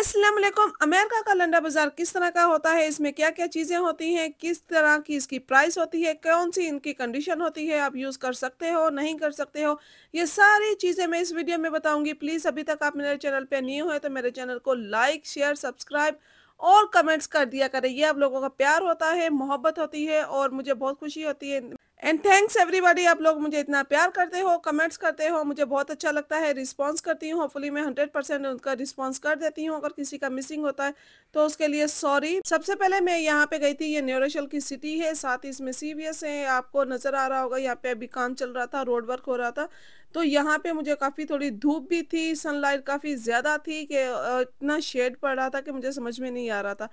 अस्सलाम वालेकुम अमेरिका का लंडा बाज़ार किस तरह का होता है इसमें क्या क्या चीज़ें होती हैं किस तरह की इसकी प्राइस होती है कौन सी इनकी कंडीशन होती है आप यूज़ कर सकते हो नहीं कर सकते हो ये सारी चीज़ें मैं इस वीडियो में बताऊंगी प्लीज़ अभी तक आप मेरे चैनल पे न्यू हैं तो मेरे चैनल को लाइक शेयर सब्सक्राइब और कमेंट्स कर दिया करें ये आप लोगों का प्यार होता है मोहब्बत होती है और मुझे बहुत खुशी होती है एंड थैंक्स एवरीबॉडी आप लोग मुझे इतना प्यार करते हो कमेंट्स करते हो मुझे बहुत अच्छा लगता है रिस्पांस करती हूँ होपफुली मैं हंड्रेड परसेंट उनका रिस्पांस कर देती हूँ अगर किसी का मिसिंग होता है तो उसके लिए सॉरी सबसे पहले मैं यहाँ पे गई थी ये न्यूरोशल की सिटी है साथ ही इसमें सीवियस है आपको नज़र आ रहा होगा यहाँ पे अभी काम चल रहा था रोड वर्क हो रहा था तो यहाँ पे मुझे काफ़ी थोड़ी धूप भी थी सनलाइट काफ़ी ज़्यादा थी कि इतना शेड पड़ रहा था कि मुझे समझ में नहीं आ रहा था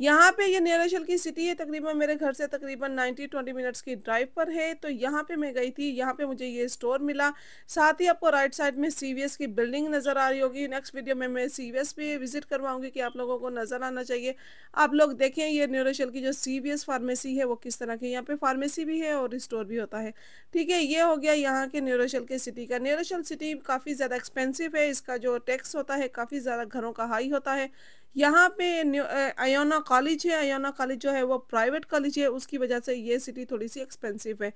यहाँ पे ये नियर की सिटी है तकरीबन मेरे घर से तकरीबन 90 20 मिनट्स की ड्राइव पर है तो यहाँ पे मैं गई थी यहाँ पे मुझे ये स्टोर मिला साथ ही आपको राइट साइड में सी की बिल्डिंग नज़र आ रही होगी नेक्स्ट वीडियो में मैं सी पे विजिट करवाऊंगी कि आप लोगों को नज़र आना चाहिए आप लोग देखें ये न्यूरोशल की जो सी फार्मेसी है वो किस तरह की यहाँ पे फार्मेसी भी है और स्टोर भी होता है ठीक है ये हो गया यहाँ के न्यूरोशल के सिटी का न्यूरोशल सिटी काफ़ी ज़्यादा एक्सपेंसिव है इसका जो टैक्स होता है काफ़ी ज़्यादा घरों का हाई होता है यहाँ पे अयोना कॉलेज है अयोना कॉलेज जो है वो प्राइवेट कॉलेज है उसकी वजह से ये सिटी थोड़ी सी एक्सपेंसिव है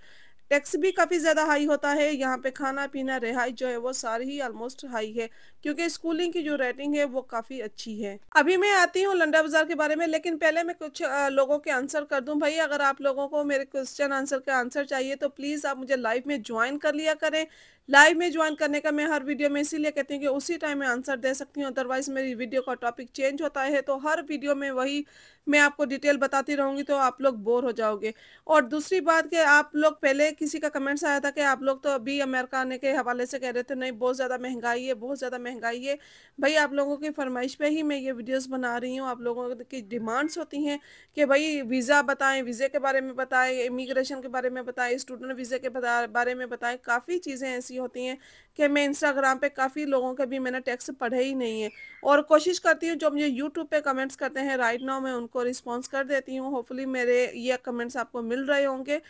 टैक्स भी काफ़ी ज़्यादा हाई होता है यहाँ पे खाना पीना रिहाइश जो है वो सारी ही ऑलमोस्ट हाई है क्योंकि स्कूलिंग की जो रेटिंग है वो काफ़ी अच्छी है अभी मैं आती हूँ लंडा बाज़ार के बारे में लेकिन पहले मैं कुछ लोगों के आंसर कर दूँ भाई अगर आप लोगों को मेरे क्वेश्चन आंसर का आंसर चाहिए तो प्लीज़ आप मुझे लाइव में ज्वाइन कर लिया करें लाइव में ज्वाइन करने का मैं हर वीडियो में इसीलिए कहती हूँ कि उसी टाइम में आंसर दे सकती हूँ अदरवाइज मेरी वीडियो का टॉपिक चेंज होता है तो हर वीडियो में वही मैं आपको डिटेल बताती रहूंगी तो आप लोग बोर हो जाओगे और दूसरी बात कि आप लोग पहले किसी का कमेंट्स आया था कि आप लोग तो अभी अमेरिका आने के हवाले से कह रहे थे नहीं बहुत ज़्यादा महंगाई है बहुत ज़्यादा महंगाई है भाई आप लोगों की फरमाइश पर ही मैं ये वीडियोज़ बना रही हूँ आप लोगों की डिमांड्स होती हैं कि भाई वीज़ा बताएँ वीज़े के बारे में बताएँ इमिग्रेशन के बारे में बताएँ स्टूडेंट वीज़े के बारे में बताएँ काफ़ी चीज़ें ऐसी होती हैं कि मैं इंस्टाग्राम पे काफ़ी लोगों के भी मैंने टेक्स्ट पढ़े ही नहीं है और कोशिश करती हूँ जो मुझे यूट्यूब पे कमेंट्स करते हैं राइट नाउ मैं उनको रिस्पॉन्स कर देती हूँ होपफुली मेरे ये कमेंट्स आपको मिल रहे होंगे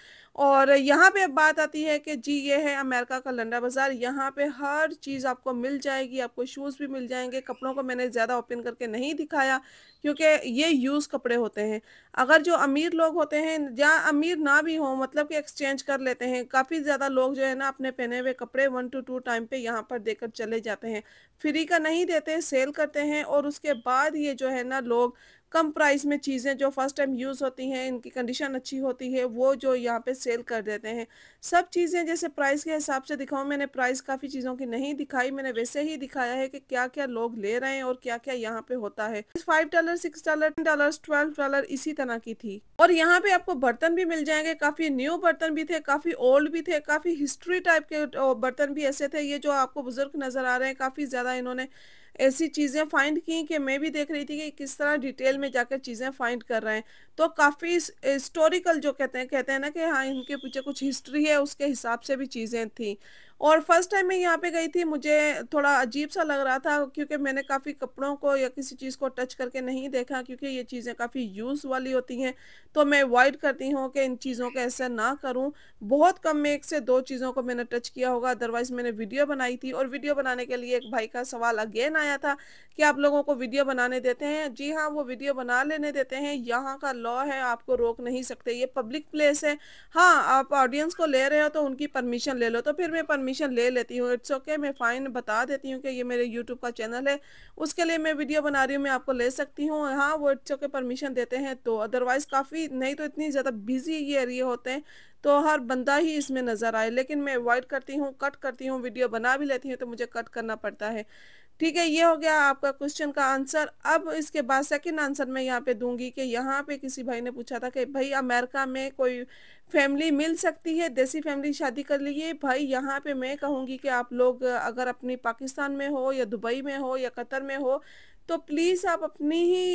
और यहाँ पे बात आती है कि जी ये है अमेरिका का लंडा बाज़ार यहाँ पे हर चीज़ आपको मिल जाएगी आपको शूज़ भी मिल जाएंगे कपड़ों को मैंने ज़्यादा ओपन करके नहीं दिखाया क्योंकि ये यूज़ कपड़े होते हैं अगर जो अमीर लोग होते हैं या अमीर ना भी हों मतलब कि एक्सचेंज कर लेते हैं काफ़ी ज़्यादा लोग जो है ना अपने पहने हुए कपड़े one two two time time पे यहाँ पर देकर चले जाते हैं फ्री का नहीं देते सेल करते हैं और उसके बाद ये जो है ना लोग कम प्राइस में चीज़ें जो फर्स्ट टाइम यूज़ होती हैं इनकी कंडीशन अच्छी होती है वो जो यहाँ पे सेल कर देते हैं सब चीज़ें जैसे प्राइस के हिसाब से दिखाऊँ मैंने प्राइस काफ़ी चीज़ों की नहीं दिखाई मैंने वैसे ही दिखाया है कि क्या क्या लोग ले रहे हैं और क्या क्या यहाँ पे होता है five dollar six dollar ten dollar twelve dollar इसी तरह की थी और यहाँ पे आपको बर्तन भी मिल जाएंगे काफ़ी न्यू बर्तन भी थे काफ़ी ओल्ड भी थे काफ़ी हिस्ट्री टाइप के बर्तन भी ऐसे थे ये जो आपको बुजुर्ग नज़र आ रहे हैं काफ़ी ज़्यादा इन्होंने ऐसी चीज़ें फाइंड की कि मैं भी देख रही थी कि किस तरह डिटेल में जाकर चीज़ें फाइंड कर रहे हैं तो काफ़ी हिस्टोरिकल जो कहते हैं कहते हैं ना कि हाँ इनके पीछे कुछ हिस्ट्री है उसके हिसाब से भी चीज़ें थी और फर्स्ट टाइम मैं यहाँ पे गई थी मुझे थोड़ा अजीब सा लग रहा था क्योंकि मैंने काफ़ी कपड़ों को या किसी चीज़ को टच करके नहीं देखा क्योंकि ये चीज़ें काफ़ी यूज़ वाली होती हैं तो मैं अवॉइड करती हूँ कि इन चीज़ों को ऐसा ना करूँ बहुत कम में एक से दो चीज़ों को मैंने टच किया होगा अदरवाइज़ मैंने वीडियो बनाई थी और वीडियो बनाने के लिए एक भाई का सवाल अगेन आया था कि आप लोगों को वीडियो बनाने देते हैं जी हाँ वो वीडियो बना लेने देते हैं यहाँ का लॉ है आपको रोक नहीं सकते ये पब्लिक प्लेस है हाँ आप ऑडियंस को ले रहे हो तो उनकी परमिशन ले लो तो फिर मैं परमिशन ले लेती हूँ इट्स ओके मैं फ़ाइन बता देती हूँ कि ये मेरे यूट्यूब का चैनल है उसके लिए मैं वीडियो बना रही हूँ मैं आपको ले सकती हूँ हाँ वो इट्स ओके परमिशन देते हैं तो अदरवाइज़ काफ़ी नहीं तो इतनी ज़्यादा बिजी ये एरिए होते हैं तो हर बंदा ही इसमें नज़र आए लेकिन मैं अवॉइड करती हूँ कट करती हूँ वीडियो बना भी लेती हूँ तो मुझे कट करना पड़ता है ठीक है ये हो गया आपका क्वेश्चन का आंसर अब इसके बाद सेकंड आंसर मैं यहाँ पे दूंगी कि यहाँ पे किसी भाई ने पूछा था कि भाई अमेरिका में कोई फैमिली मिल सकती है देसी फैमिली शादी कर लिए भाई यहाँ पे मैं कहूँगी कि आप लोग अगर अपनी पाकिस्तान में हो या दुबई में हो या कतर में हो तो प्लीज़ आप अपनी ही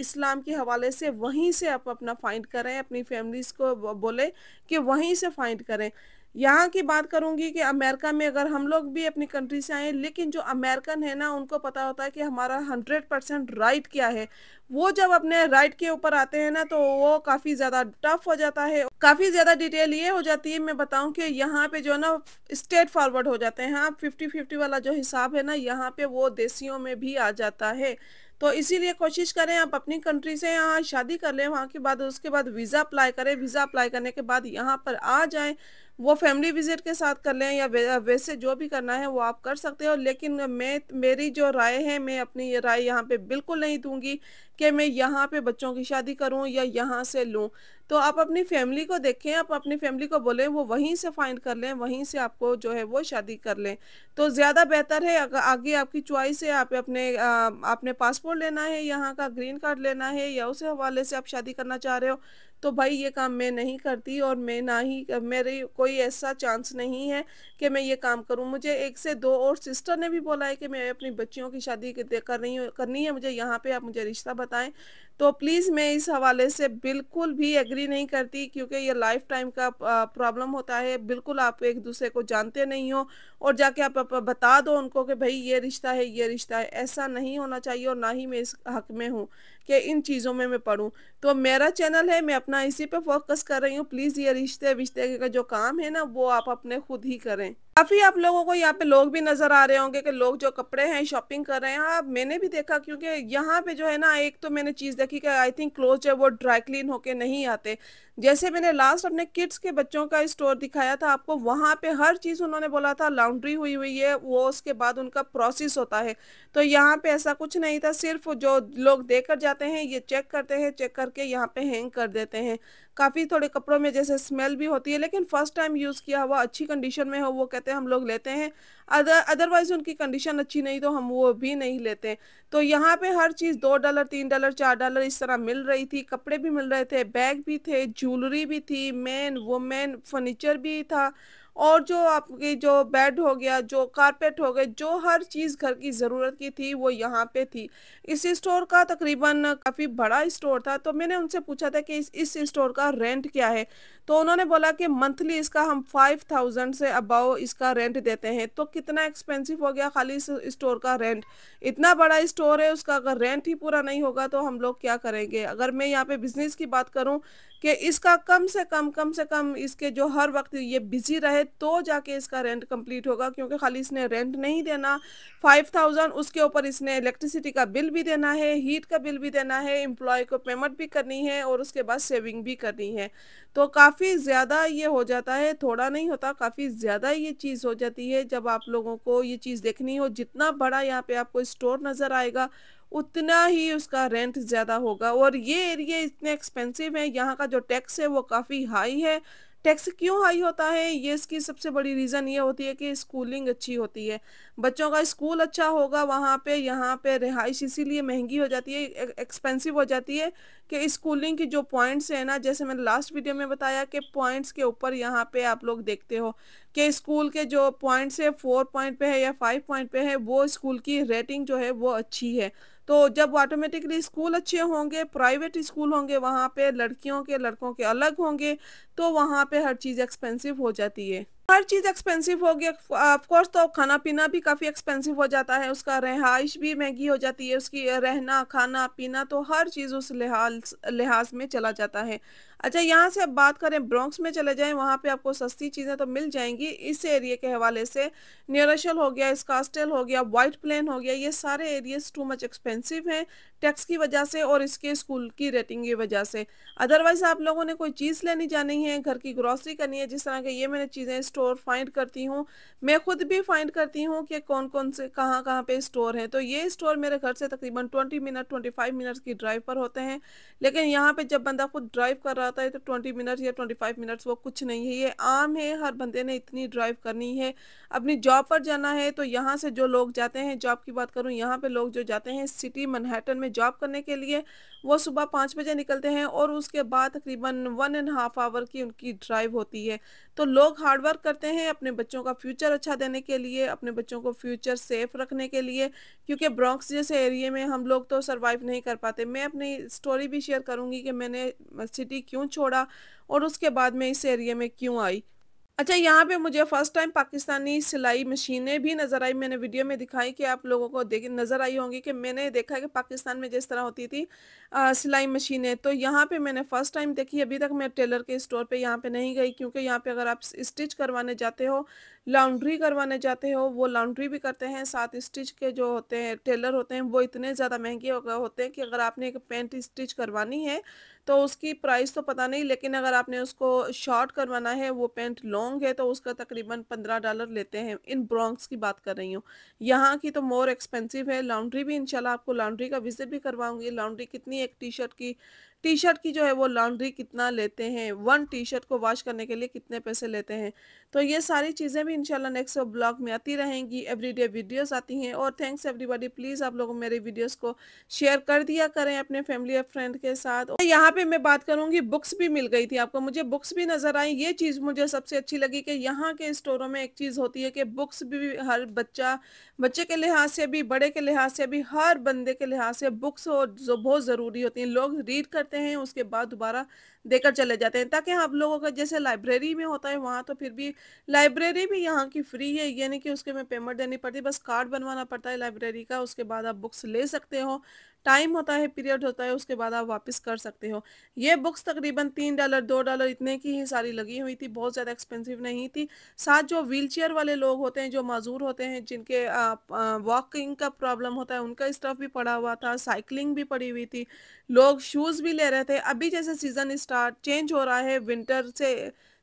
इस्लाम के हवाले से वहीं से आप अपना फाइंड करें अपनी फैमिलीज़ को बोले कि वहीं से फाइंड करें यहाँ की बात करूंगी कि अमेरिका में अगर हम लोग भी अपनी कंट्री से आए लेकिन जो अमेरिकन है ना उनको पता होता है कि हमारा हंड्रेड परसेंट राइट क्या है वो जब अपने राइट के ऊपर आते हैं ना तो वो काफ़ी ज़्यादा टफ हो जाता है काफ़ी ज़्यादा डिटेल ये हो जाती है मैं बताऊं कि यहाँ पे जो है ना स्टेट फॉरवर्ड हो जाते हैं आप फिफ्टी फिफ्टी वाला जो हिसाब है ना यहाँ पे वो देसियों में भी आ जाता है तो इसीलिए कोशिश करें आप अपनी कंट्री से यहाँ शादी कर लें वहाँ के बाद उसके बाद वीज़ा अप्लाई करें वीज़ा अप्लाई करने के बाद यहाँ पर आ जाएं वो फैमिली विजिट के साथ कर लें या वैसे जो भी करना है वो आप कर सकते हो लेकिन मैं मेरी जो राय है मैं अपनी ये राय यहाँ पे बिल्कुल नहीं दूंगी कि मैं यहाँ पे बच्चों की शादी करूँ या यहाँ से लूँ तो आप अपनी फैमिली को देखें आप अपनी फैमिली को बोलें वो वहीं से फाइंड कर लें वहीं से आपको जो है वो शादी कर लें तो ज़्यादा बेहतर है अगर आगे आपकी च्वाइस है आप अपने आपने पासपोर्ट लेना है यहाँ का ग्रीन कार्ड लेना है या उस हवाले से आप शादी करना चाह रहे हो तो भाई ये काम मैं नहीं करती और मैं ना ही मेरे कोई ऐसा चांस नहीं है कि मैं ये काम करूँ मुझे एक से दो और सिस्टर ने भी बोला है कि मैं अपनी बच्चियों की शादी कर रही हूँ करनी है मुझे यहाँ पे आप मुझे रिश्ता बताएं तो प्लीज़ मैं इस हवाले से बिल्कुल भी एग्री नहीं करती क्योंकि ये लाइफ टाइम का प्रॉब्लम होता है बिल्कुल आप एक दूसरे को जानते नहीं हो और जाके आप बता दो उनको कि भाई ये रिश्ता है ये रिश्ता है ऐसा नहीं होना चाहिए और ना ही मैं इस हक में हूँ कि इन चीज़ों में मैं पढ़ूँ तो मेरा चैनल है मैं अपना इसी पे फोकस कर रही हूँ प्लीज़ ये रिश्ते विश्ते का जो काम है ना वो आप अपने खुद ही करें काफ़ी आप लोगों को यहाँ पे लोग भी नज़र आ रहे होंगे कि लोग जो कपड़े हैं शॉपिंग कर रहे हैं हाँ, मैंने भी देखा क्योंकि यहाँ पे जो है ना एक तो मैंने चीज़ देखी कि आई थिंक क्लोथ जो है वो ड्राई क्लीन होके नहीं आते जैसे मैंने लास्ट अपने किड्स के बच्चों का स्टोर दिखाया था आपको वहां पे हर चीज़ उन्होंने बोला था लॉन्ड्री हुई हुई है वो उसके बाद उनका प्रोसेस होता है तो यहाँ पे ऐसा कुछ नहीं था सिर्फ जो लोग देकर जाते हैं ये चेक करते हैं चेक करके यहाँ पे हैंग कर देते हैं काफ़ी थोड़े कपड़ों में जैसे स्मेल भी होती है लेकिन फ़र्स्ट टाइम यूज़ किया हुआ अच्छी कंडीशन में हो वो कहते हैं हम लोग लेते हैं अदर अदरवाइज़ उनकी कंडीशन अच्छी नहीं तो हम वो भी नहीं लेते तो यहाँ पे हर चीज़ दो डॉलर तीन डॉलर चार डॉलर इस तरह मिल रही थी कपड़े भी मिल रहे थे बैग भी थे ज्वेलरी भी थी मैन वुमेन फर्नीचर भी था और जो आपकी जो बेड हो गया जो कारपेट हो गए जो हर चीज़ घर की ज़रूरत की थी वो यहाँ पे थी इस स्टोर का तकरीबन काफ़ी बड़ा स्टोर था तो मैंने उनसे पूछा था कि इस इस स्टोर का रेंट क्या है तो उन्होंने बोला कि मंथली इसका हम फाइव थाउजेंड से अबाव इसका रेंट देते हैं तो कितना एक्सपेंसिव हो गया खाली इस स्टोर का रेंट इतना बड़ा स्टोर है उसका अगर रेंट ही पूरा नहीं होगा तो हम लोग क्या करेंगे अगर मैं यहाँ पे बिजनेस की बात करूँ कि इसका कम से कम कम से कम इसके जो हर वक्त ये बिजी रहे तो जाके इसका रेंट कंप्लीट होगा क्योंकि खाली इसने रेंट नहीं देना फाइव थाउजेंड उसके ऊपर इसने इलेक्ट्रिसिटी का बिल भी देना है हीट का बिल भी देना है एम्प्लॉय को पेमेंट भी करनी है और उसके बाद सेविंग भी करनी है तो काफ़ी ज़्यादा ये हो जाता है थोड़ा नहीं होता काफ़ी ज़्यादा ये चीज़ हो जाती है जब आप लोगों को ये चीज़ देखनी हो जितना बड़ा यहाँ पे आपको स्टोर नज़र आएगा उतना ही उसका रेंट ज़्यादा होगा और ये एरिया इतने एक्सपेंसिव है यहाँ का जो टैक्स है वो काफ़ी हाई है टैक्स क्यों हाई होता है ये इसकी सबसे बड़ी रीज़न ये होती है कि स्कूलिंग अच्छी होती है बच्चों का स्कूल अच्छा होगा वहाँ पे यहाँ पे रिहाइश इसीलिए महंगी हो जाती है एक्सपेंसिव हो जाती है कि स्कूलिंग की जो पॉइंट्स है ना जैसे मैंने लास्ट वीडियो में बताया कि पॉइंट्स के ऊपर यहाँ पे आप लोग देखते हो कि स्कूल के जो पॉइंट्स है फोर पॉइंट पे है या फाइव पॉइंट पे है वो स्कूल की रेटिंग जो है वो अच्छी है तो जब ऑटोमेटिकली स्कूल अच्छे होंगे प्राइवेट स्कूल होंगे वहाँ पे लड़कियों के लड़कों के अलग होंगे तो वहाँ पे हर चीज़ एक्सपेंसिव हो जाती है हर चीज़ एक्सपेंसिव होगी ऑफकोर्स तो खाना पीना भी काफ़ी एक्सपेंसिव हो जाता है उसका रहाइश भी महंगी हो जाती है उसकी रहना खाना पीना तो हर चीज़ उस लिहाज लिहाज में चला जाता है अच्छा यहाँ से अब बात करें ब्रॉन्क्स में चले जाएं वहाँ पे आपको सस्ती चीज़ें तो मिल जाएंगी इस एरिए के हवाले से न्यूरशल हो गया स्कास्टेल हो गया वाइट प्लेन हो गया ये सारे एरियाज टू मच एक्सपेंसिव हैं टैक्स की वजह से और इसके स्कूल की रेटिंग की वजह से अदरवाइज़ आप लोगों ने कोई चीज़ लेनी जानी है घर की ग्रॉसरी करनी है जिस तरह के ये मैंने चीज़ें स्टोर फाइंड करती हूँ मैं खुद भी फाइंड करती हूँ कि कौन कौन से कहाँ कहाँ पर स्टोर हैं तो ये स्टोर मेरे घर से तकरीबन ट्वेंटी मिनट ट्वेंटी फाइव की ड्राइव पर होते हैं लेकिन यहाँ पर जब बंदा खुद ड्राइव कर रहा जाता है तो ट्वेंटी मिनट या ट्वेंटी फाइव मिनट्स वो कुछ नहीं है ये आम है हर बंदे ने इतनी ड्राइव करनी है अपनी जॉब पर जाना है तो यहाँ से जो लोग जाते हैं जॉब की बात करूँ यहाँ पे लोग जो जाते हैं सिटी मनहैटन में जॉब करने के लिए वो सुबह पाँच बजे निकलते हैं और उसके बाद तकरीबन वन एंड हाफ आवर की उनकी ड्राइव होती है तो लोग हार्डवर्क करते हैं अपने बच्चों का फ्यूचर अच्छा देने के लिए अपने बच्चों को फ्यूचर सेफ रखने के लिए क्योंकि ब्रॉक्स जैसे एरिए में हम लोग तो सर्वाइव नहीं कर पाते मैं अपनी स्टोरी भी शेयर करूँगी कि मैंने सिटी क्यों छोड़ा और उसके बाद मैं इस एरिए में क्यों आई अच्छा यहाँ पे मुझे फर्स्ट टाइम पाकिस्तानी सिलाई मशीनें भी नज़र आई मैंने वीडियो में दिखाई कि आप लोगों को देख नज़र आई होंगी कि मैंने देखा है कि पाकिस्तान में जिस तरह होती थी आ, सिलाई मशीनें तो यहाँ पे मैंने फ़र्स्ट टाइम देखी अभी तक मैं टेलर के स्टोर पे यहाँ पे नहीं गई क्योंकि यहाँ पे अगर आप स्टिच करवाने जाते हो लॉन्ड्री करवाने जाते हो वो लॉन्ड्री भी करते हैं साथ स्टिच के जो होते हैं टेलर होते हैं वो इतने ज़्यादा महंगे होते हैं कि अगर आपने एक पेंट स्टिच करवानी है तो उसकी प्राइस तो पता नहीं लेकिन अगर आपने उसको शॉर्ट करवाना है वो पेंट लॉन्ग है तो उसका तकरीबन पंद्रह डॉलर लेते हैं इन ब्रॉन्क्स की बात कर रही हूँ यहाँ की तो मोर एक्सपेंसिव है लॉन्ड्री भी इंशाल्लाह आपको लॉन्ड्री का विजिट भी करवाऊंगी लॉन्ड्री कितनी एक टी शर्ट की टी शर्ट की जो है वो लॉन्ड्री कितना लेते हैं वन टी शर्ट को वॉश करने के लिए कितने पैसे लेते हैं तो ये सारी चीज़ें भी इंशाल्लाह नेक्स्ट ब्लॉग में आती रहेंगी एवरीडे वीडियोस आती हैं और थैंक्स एवरीबॉडी प्लीज़ आप लोग मेरे वीडियोस को शेयर कर दिया करें अपने फैमिली और फ्रेंड के साथ और यहाँ पर मैं बात करूँगी बुक्स भी मिल गई थी आपको मुझे बुक्स भी नज़र आई ये चीज़ मुझे सबसे अच्छी लगी कि यहाँ के स्टोरों में एक चीज़ होती है कि बुक्स भी हर बच्चा बच्चे के लिहाज से भी बड़े के लिहाज से भी हर बंदे के लिहाज से बुक्स बहुत ज़रूरी होती हैं लोग रीड कर करते हैं उसके बाद दोबारा देकर चले जाते हैं ताकि हम लोगों का जैसे लाइब्रेरी में होता है वहाँ तो फिर भी लाइब्रेरी भी यहाँ की फ्री है यानी कि उसके में पेमेंट देनी पड़ती बस कार्ड बनवाना पड़ता है लाइब्रेरी का उसके बाद आप बुक्स ले सकते हो टाइम होता है पीरियड होता है उसके बाद आप वापस कर सकते हो ये बुक्स तकरीबन तीन डॉलर दो डॉलर इतने की ही सारी लगी हुई थी बहुत ज़्यादा एक्सपेंसिव नहीं थी साथ जो व्हीलचेयर वाले लोग होते हैं जो मज़ूर होते हैं जिनके वॉकिंग का प्रॉब्लम होता है उनका स्टफ भी पड़ा हुआ था साइकिलिंग भी पड़ी हुई थी लोग शूज़ भी ले रहे थे अभी जैसे सीज़न स्टार्ट चेंज हो रहा है विंटर से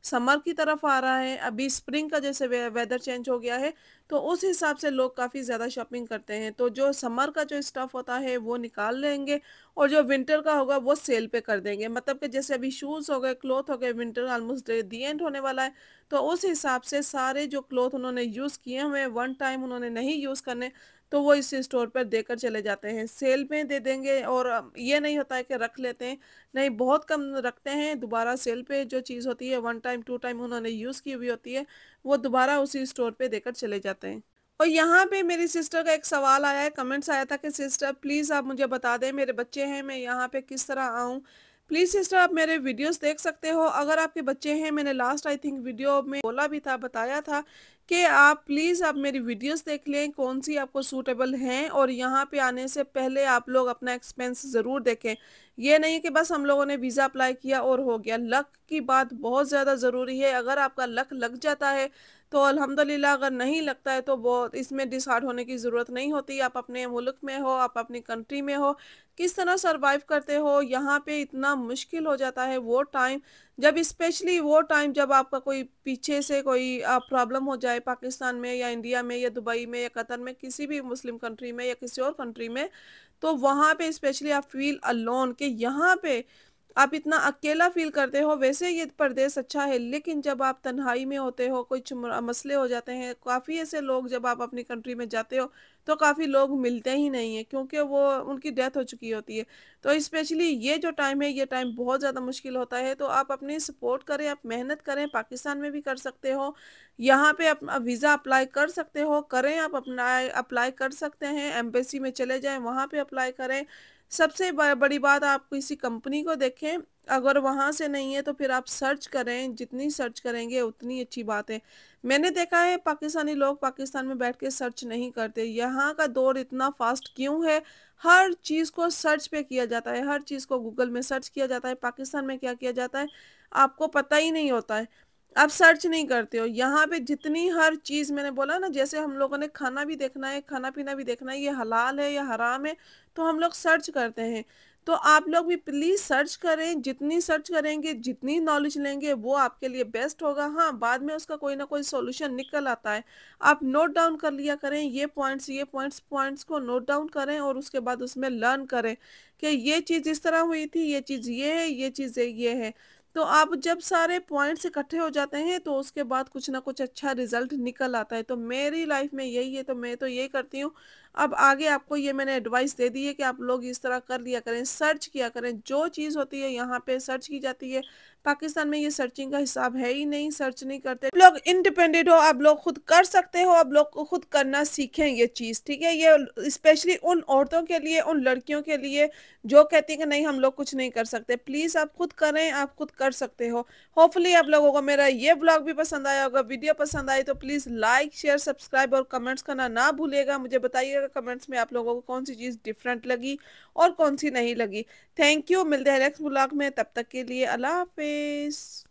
समर की तरफ आ रहा है अभी स्प्रिंग का जैसे वेदर चेंज हो गया है तो उस हिसाब से लोग काफ़ी ज़्यादा शॉपिंग करते हैं तो जो समर का जो स्टफ़ होता है वो निकाल लेंगे और जो विंटर का होगा वो सेल पे कर देंगे मतलब कि जैसे अभी शूज़ हो गए क्लोथ हो गए विंटर ऑलमोस्ट दी एंड होने वाला है तो उस हिसाब से सारे जो क्लोथ उन्होंने यूज़ किए हुए वन टाइम उन्होंने नहीं यूज़ करने तो वो इस स्टोर पर देकर चले जाते हैं सेल में दे देंगे और ये नहीं होता है कि रख लेते हैं नहीं बहुत कम रखते हैं दोबारा सेल पे जो चीज़ होती है वन टाइम टू टाइम उन्होंने यूज़ की हुई होती है वो दोबारा उसी स्टोर पर देकर चले जाते हैं और यहाँ पे मेरी सिस्टर का एक सवाल आया है कमेंट्स आया था कि सिस्टर प्लीज़ आप मुझे बता दें मेरे बच्चे हैं मैं यहाँ पर किस तरह आऊँ प्लीज सिस्टर आप मेरे वीडियोस देख सकते हो अगर आपके बच्चे हैं मैंने लास्ट आई थिंक वीडियो में बोला भी था बताया था कि आप प्लीज़ आप मेरी वीडियोस देख लें कौन सी आपको सूटेबल हैं और यहाँ पे आने से पहले आप लोग अपना एक्सपेंस ज़रूर देखें ये नहीं कि बस हम लोगों ने वीज़ा अप्लाई किया और हो गया लक की बात बहुत ज़्यादा ज़रूरी है अगर आपका लक लग जाता है तो अलहमदिल्ला अगर नहीं लगता है तो बहुत इसमें डिसाइड होने की ज़रूरत नहीं होती आप अपने मुल्क में हो आप अपनी कंट्री में हो किस तरह सरवाइव करते हो यहाँ पे इतना मुश्किल हो जाता है वो टाइम जब स्पेशली वो टाइम जब आपका कोई पीछे से कोई प्रॉब्लम हो जाए पाकिस्तान में या इंडिया में या दुबई में या कतर में किसी भी मुस्लिम कंट्री में या किसी और कंट्री में तो वहाँ पे स्पेशली आप फील अलोन के यहाँ पे आप इतना अकेला फील करते हो वैसे ये प्रदेश अच्छा है लेकिन जब आप तन्हाई में होते हो कुछ मसले हो जाते हैं काफ़ी ऐसे लोग जब आप अपनी कंट्री में जाते हो तो काफ़ी लोग मिलते ही नहीं हैं क्योंकि वो उनकी डेथ हो चुकी होती है तो स्पेशली ये जो टाइम है ये टाइम बहुत ज़्यादा मुश्किल होता है तो आप अपनी सपोर्ट करें आप मेहनत करें पाकिस्तान में भी कर सकते हो यहाँ पे आप वीज़ा अप्लाई कर सकते हो करें आप अपना अप्लाई कर सकते हैं एम्बेसी में चले जाएँ वहाँ पर अप्लाई करें सबसे बड़ी बात आप किसी कंपनी को देखें अगर वहाँ से नहीं है तो फिर आप सर्च करें जितनी सर्च करेंगे उतनी अच्छी बात है मैंने देखा है पाकिस्तानी लोग पाकिस्तान में बैठ के सर्च नहीं करते यहाँ का दौर इतना फास्ट क्यों है हर चीज़ को सर्च पे किया जाता है हर चीज़ को गूगल में सर्च किया जाता है पाकिस्तान में क्या किया जाता है आपको पता ही नहीं होता है आप सर्च नहीं करते हो यहाँ पे जितनी हर चीज़ मैंने बोला ना जैसे हम लोगों ने खाना भी देखना है खाना पीना भी देखना है ये हलाल है या हराम है तो हम लोग सर्च करते हैं तो आप लोग भी प्लीज़ सर्च करें जितनी सर्च करेंगे जितनी नॉलेज लेंगे वो आपके लिए बेस्ट होगा हाँ बाद में उसका कोई ना कोई सोल्यूशन निकल आता है आप नोट डाउन कर लिया करें ये पॉइंट्स ये पॉइंट्स पॉइंट्स को नोट डाउन करें और उसके बाद उसमें लर्न करें कि ये चीज़ इस तरह हुई थी ये चीज़ ये है ये चीज़ ये है तो आप जब सारे पॉइंट्स इकट्ठे हो जाते हैं तो उसके बाद कुछ ना कुछ अच्छा रिजल्ट निकल आता है तो मेरी लाइफ में यही है तो मैं तो यही करती हूँ अब आगे आपको ये मैंने एडवाइस दे दी है कि आप लोग इस तरह कर लिया करें सर्च किया करें जो चीज़ होती है यहाँ पे सर्च की जाती है पाकिस्तान में ये सर्चिंग का हिसाब है ही नहीं सर्च नहीं करते लोग इंडिपेंडेंट हो आप लोग खुद कर सकते हो आप लोग को खुद करना सीखें ये चीज़ ठीक है ये स्पेशली उन औरतों के लिए उन लड़कियों के लिए जो कहती हैं कि नहीं हम लोग कुछ नहीं कर सकते प्लीज़ आप खुद करें आप खुद कर सकते हो होपफुली आप लोगों को मेरा ये ब्लॉग भी पसंद आया होगा वीडियो पसंद आई तो प्लीज़ लाइक शेयर सब्सक्राइब और कमेंट्स करना ना भूलिएगा मुझे बताइएगा कमेंट्स में आप लोगों को कौन सी चीज़ डिफरेंट लगी और कौन सी नहीं लगी थैंक यू मिलते हैं नेक्स्ट ब्लॉग में तब तक के लिए अल्लाह हाफिज Peace.